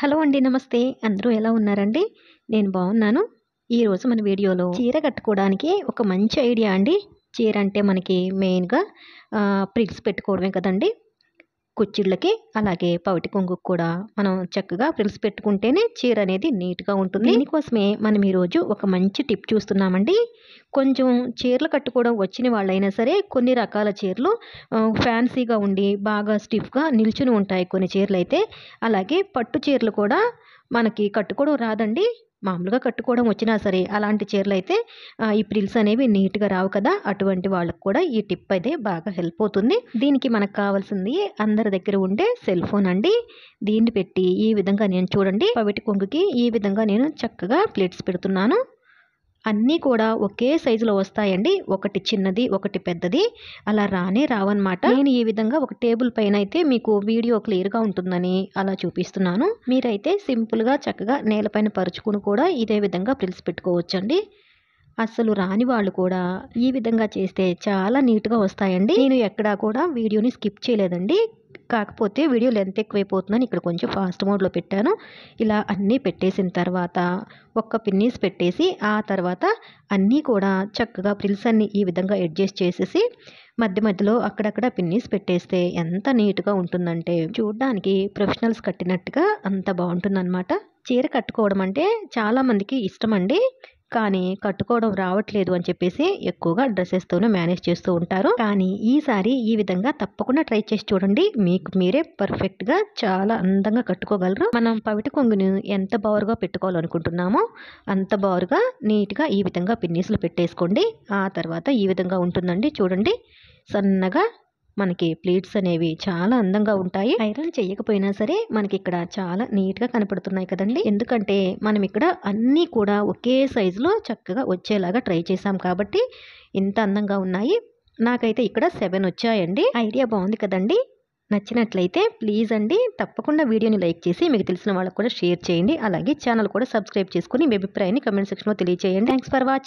hello అండి నమస్తే అందరూ ఎలా ఉన్నారండి నేను బాగున్నాను ఈరోజు మన వీడియోలో చీర కట్టుకోవడానికి ఒక మంచి ఐడియా అండి చీర అంటే మనకి మెయిన్గా ప్రిల్స్ పెట్టుకోవడమే కదండి కుచ్చిళ్ళకి అలాగే పవిటి కొంగుకు కూడా మనం చక్కగా ఫ్రిల్స్ పెట్టుకుంటేనే చీర అనేది నీట్గా ఉంటుంది దీనికోసమే మనం ఈరోజు ఒక మంచి టిప్ చూస్తున్నామండి కొంచెం చీరలు కట్టుకోవడం వచ్చిన వాళ్ళైనా సరే కొన్ని రకాల చీరలు ఫ్యాన్సీగా ఉండి బాగా స్టిఫ్గా నిల్చుని ఉంటాయి కొన్ని చీరలు అయితే అలాగే పట్టు చీరలు కూడా మనకి కట్టుకోవడం రాదండి మామూలుగా కట్టుకోవడం వచ్చినా సరే అలాంటి చీరలు అయితే ఈ ప్రిల్స్ అనేవి నీట్గా రావు కదా అటువంటి వాళ్ళకు కూడా ఈ టిప్ అయితే బాగా హెల్ప్ అవుతుంది దీనికి మనకు కావాల్సింది అందరి దగ్గర ఉండే సెల్ ఫోన్ అండి దీన్ని పెట్టి ఈ విధంగా నేను చూడండి పవిటి కొంగుకి ఈ విధంగా నేను చక్కగా ప్లేట్స్ పెడుతున్నాను అన్నీ కూడా ఒకే సైజులో వస్తాయండి ఒకటి చిన్నది ఒకటి పెద్దది అలా రానే రావన్నమాట నేను ఈ విధంగా ఒక టేబుల్ పైన అయితే మీకు వీడియో క్లియర్గా ఉంటుందని అలా చూపిస్తున్నాను మీరైతే సింపుల్గా చక్కగా నేలపైన పరుచుకుని కూడా ఇదే విధంగా పిలిచి పెట్టుకోవచ్చండి అస్సలు రాని వాళ్ళు కూడా ఈ విధంగా చేస్తే చాలా నీట్గా వస్తాయండి నేను ఎక్కడా కూడా వీడియోని స్కిప్ చేయలేదండి కాకపోతే వీడియో లెంత్ ఎక్కువైపోతుందని ఇక్కడ కొంచెం ఫాస్ట్ మోడ్లో పెట్టాను ఇలా అన్నీ పెట్టేసిన తర్వాత ఒక్క పిన్నీస్ పెట్టేసి ఆ తర్వాత అన్నీ కూడా చక్కగా ప్రిల్స్ అన్నీ ఈ విధంగా అడ్జస్ట్ చేసేసి మధ్య మధ్యలో అక్కడక్కడ పిన్నీస్ పెట్టేస్తే ఎంత నీట్గా ఉంటుందంటే చూడడానికి ప్రొఫెషనల్స్ కట్టినట్టుగా అంత బాగుంటుందన్నమాట చీర కట్టుకోవడం అంటే చాలామందికి ఇష్టం అండి కానీ కట్టుకోవడం రావట్లేదు అని చెప్పేసి ఎక్కువగా డ్రెస్సెస్తోనే మేనేజ్ చేస్తూ ఉంటారు కానీ ఈసారి ఈ విధంగా తప్పకుండా ట్రై చేసి చూడండి మీకు మీరే పర్ఫెక్ట్గా చాలా అందంగా కట్టుకోగలరు మనం పవిటి కొంగుని ఎంత బారుగా పెట్టుకోవాలనుకుంటున్నామో అంత బారుగా నీట్గా ఈ విధంగా పిన్నీసులు పెట్టేసుకోండి ఆ తర్వాత ఈ విధంగా ఉంటుందండి చూడండి సన్నగా మనకి ప్లేట్స్ అనేవి చాలా అందంగా ఉంటాయి ఐరన్ చేయకపోయినా సరే మనకి ఇక్కడ చాలా నీట్గా కనపడుతున్నాయి కదండి ఎందుకంటే మనం ఇక్కడ అన్నీ కూడా ఒకే సైజులో చక్కగా వచ్చేలాగా ట్రై చేసాం కాబట్టి ఇంత అందంగా ఉన్నాయి నాకైతే ఇక్కడ సెవెన్ వచ్చాయండి ఐడియా బాగుంది కదండి నచ్చినట్లయితే ప్లీజ్ అండి తప్పకుండా వీడియోని లైక్ చేసి మీకు తెలిసిన వాళ్ళకు కూడా షేర్ చేయండి అలాగే ఛానల్ కూడా సబ్స్క్రైబ్ చేసుకుని మీ అభిప్రాయాన్ని కమెంట్ సెక్షన్లో తెలియజేయండి థ్యాంక్స్ ఫర్ వాచింగ్